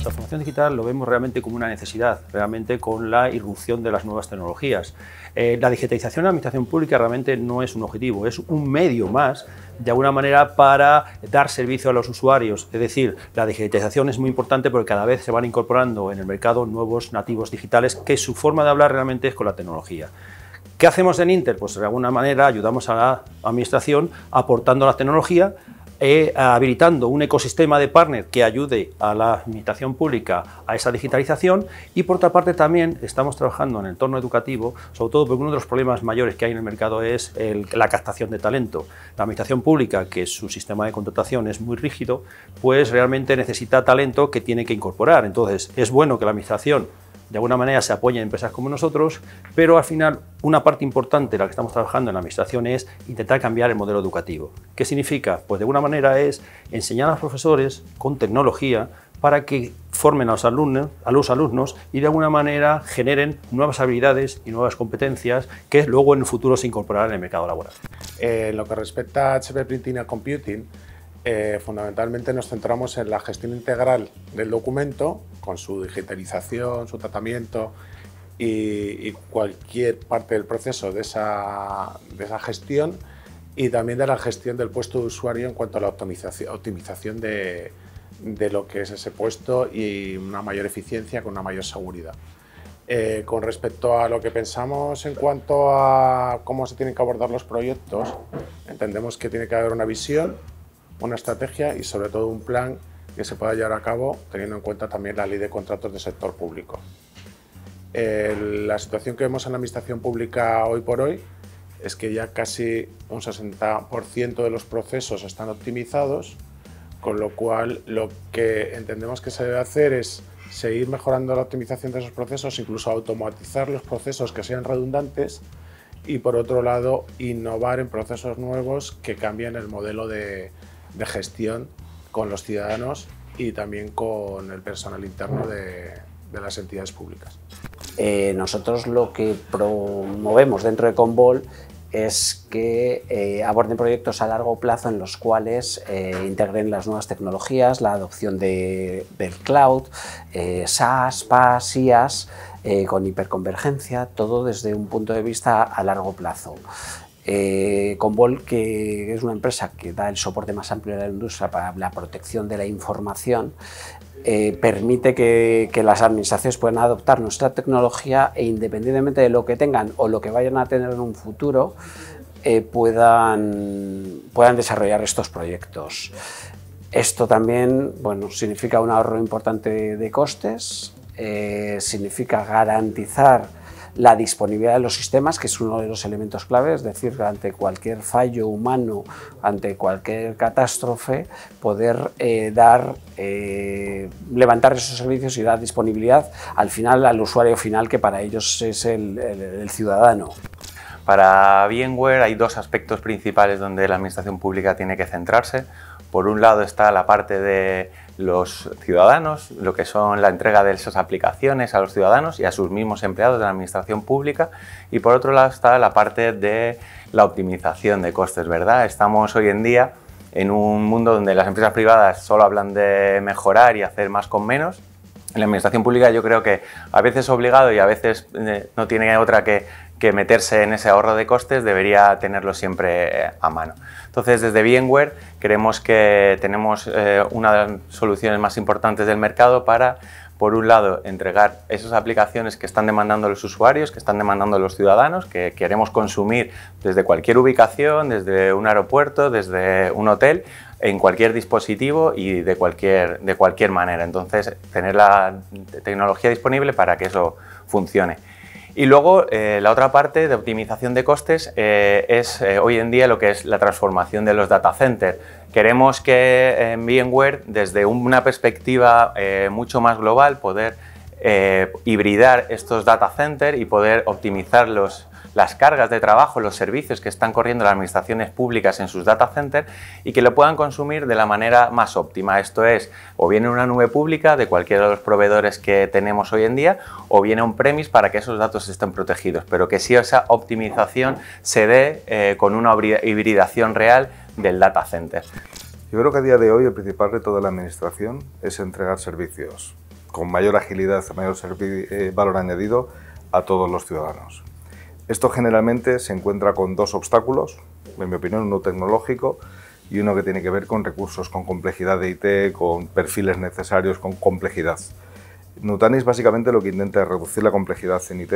la transformación digital lo vemos realmente como una necesidad, realmente con la irrupción de las nuevas tecnologías. Eh, la digitalización de la administración pública realmente no es un objetivo, es un medio más, de alguna manera, para dar servicio a los usuarios. Es decir, la digitalización es muy importante porque cada vez se van incorporando en el mercado nuevos nativos digitales que su forma de hablar realmente es con la tecnología. ¿Qué hacemos en Inter? Pues de alguna manera ayudamos a la administración aportando la tecnología eh, habilitando un ecosistema de partner que ayude a la administración pública a esa digitalización y por otra parte también estamos trabajando en el entorno educativo, sobre todo porque uno de los problemas mayores que hay en el mercado es la captación de talento. La administración pública, que su sistema de contratación es muy rígido, pues realmente necesita talento que tiene que incorporar. Entonces, es bueno que la administración de alguna manera se apoya empresas como nosotros, pero al final una parte importante de la que estamos trabajando en la administración es intentar cambiar el modelo educativo. ¿Qué significa? Pues de alguna manera es enseñar a los profesores con tecnología para que formen a los alumnos, a los alumnos y de alguna manera generen nuevas habilidades y nuevas competencias que luego en el futuro se incorporarán en el mercado laboral. en lo que respecta a HP Printing and Computing, eh, fundamentalmente nos centramos en la gestión integral del documento, con su digitalización, su tratamiento y, cualquier parte del proceso de esa, gestión, y también de la gestión del puesto de usuario en cuanto a la optimización, de, lo que es ese puesto y una mayor eficiencia con una mayor seguridad. Eh, con respecto a lo que pensamos en cuanto a cómo se tienen que abordar los proyectos, entendemos que tiene que haber una visión una estrategia y sobre todo un plan que se pueda llevar a cabo teniendo en cuenta también la ley de contratos del sector público. la situación que vemos en la administración pública hoy por hoy es que ya casi un 60% de los procesos están optimizados, con lo cual lo que entendemos que se debe hacer es seguir mejorando la optimización de esos procesos, incluso automatizar los procesos que sean redundantes y por otro lado innovar en procesos nuevos que cambien el modelo de, de gestión con los ciudadanos y también con el personal interno de, las entidades públicas. Eh, nosotros lo que promovemos dentro de Convol es que eh, aborden proyectos a largo plazo en los cuales eh, integren las nuevas tecnologías, la adopción de, del cloud, SaaS, PaaS, IaaS, con hiperconvergencia, todo desde un punto de vista a largo plazo. Eh, Convol, que es una empresa que da el soporte más amplio de la industria para la protección de la información, eh, permite que, las administraciones puedan adoptar nuestra tecnología e independientemente de lo que tengan o lo que vayan a tener en un futuro, eh, puedan, puedan desarrollar estos proyectos. Esto también bueno, significa un ahorro importante de costes, significa garantizar la disponibilidad de los sistemas, que es uno de los elementos clave, es decir, ante cualquier fallo humano, ante cualquier catástrofe, poder eh, dar, eh, levantar esos servicios y dar disponibilidad al final al usuario final, que para ellos es el, ciudadano. Para bienware hay dos aspectos principales donde la administración pública tiene que centrarse. Por un lado está la parte de los ciudadanos, lo que son la entrega de esas aplicaciones a los ciudadanos y a sus mismos empleados de la administración pública. Y por otro lado está la parte de la optimización de costes, ¿verdad? Estamos hoy en día en un mundo donde las empresas privadas solo hablan de mejorar y hacer más con menos. En la administración pública yo creo que a veces es obligado y a veces eh, no tiene otra que que meterse en ese ahorro de costes debería tenerlo siempre eh, a mano. Entonces, desde VMware creemos que tenemos eh, una de las soluciones más importantes del mercado para, por un lado, entregar esas aplicaciones que están demandando los usuarios, que están demandando los ciudadanos, que queremos consumir desde cualquier ubicación, desde un aeropuerto, desde un hotel, en cualquier dispositivo y de cualquier, de cualquier manera. Entonces, tener la tecnología disponible para que eso funcione. Y luego eh, la otra parte de optimización de costes eh, es eh, hoy en día lo que es la transformación de los data centers. Queremos que en VMware, desde una perspectiva mucho más global, poder hibridar estos data centers y poder optimizarlos las cargas de trabajo, los servicios que están corriendo las administraciones públicas en sus data centers y que lo puedan consumir de la manera más óptima. Esto es, o viene una nube pública de cualquiera de los proveedores que tenemos hoy en día, o viene un premis para que esos datos estén protegidos, pero que sí esa optimización se dé eh, con una hibridación real del data center. Yo creo que a día de hoy el principal reto de la administración es entregar servicios con mayor agilidad, mayor eh, valor añadido a todos los ciudadanos. Esto generalmente se encuentra con dos obstáculos, en mi opinión, uno tecnológico y uno que tiene que ver con recursos, con complejidad de IT, con perfiles necesarios, con complejidad. Nutanix básicamente lo que intenta es reducir la complejidad en IT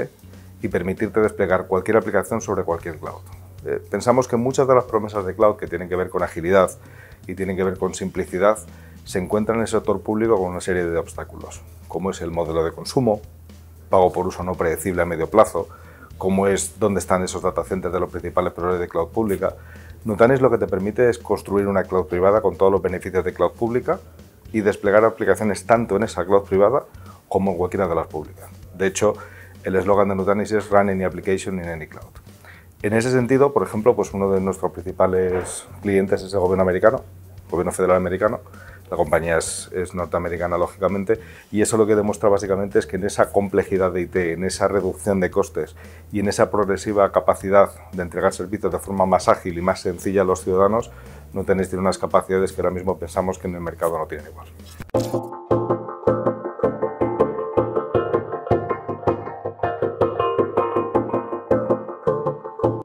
y permitirte desplegar cualquier aplicación sobre cualquier cloud. Eh, pensamos que muchas de las promesas de cloud que tienen que ver con agilidad y tienen que ver con simplicidad se encuentran en el sector público con una serie de obstáculos, como es el modelo de consumo, pago por uso no predecible a medio plazo, cómo es, dónde están esos data centers de los principales proveedores de cloud pública. Nutanix lo que te permite es construir una cloud privada con todos los beneficios de cloud pública y desplegar aplicaciones tanto en esa cloud privada como en cualquiera de las públicas. De hecho, el eslogan de Nutanix es Run any application in any cloud. En ese sentido, por ejemplo, pues uno de nuestros principales clientes es el gobierno americano, el gobierno federal americano, la compañía es, norteamericana, lógicamente, y eso lo que demuestra básicamente es que en esa complejidad de IT, en esa reducción de costes y en esa progresiva capacidad de entregar servicios de forma más ágil y más sencilla a los ciudadanos, no tenéis unas capacidades que ahora mismo pensamos que en el mercado no tienen igual.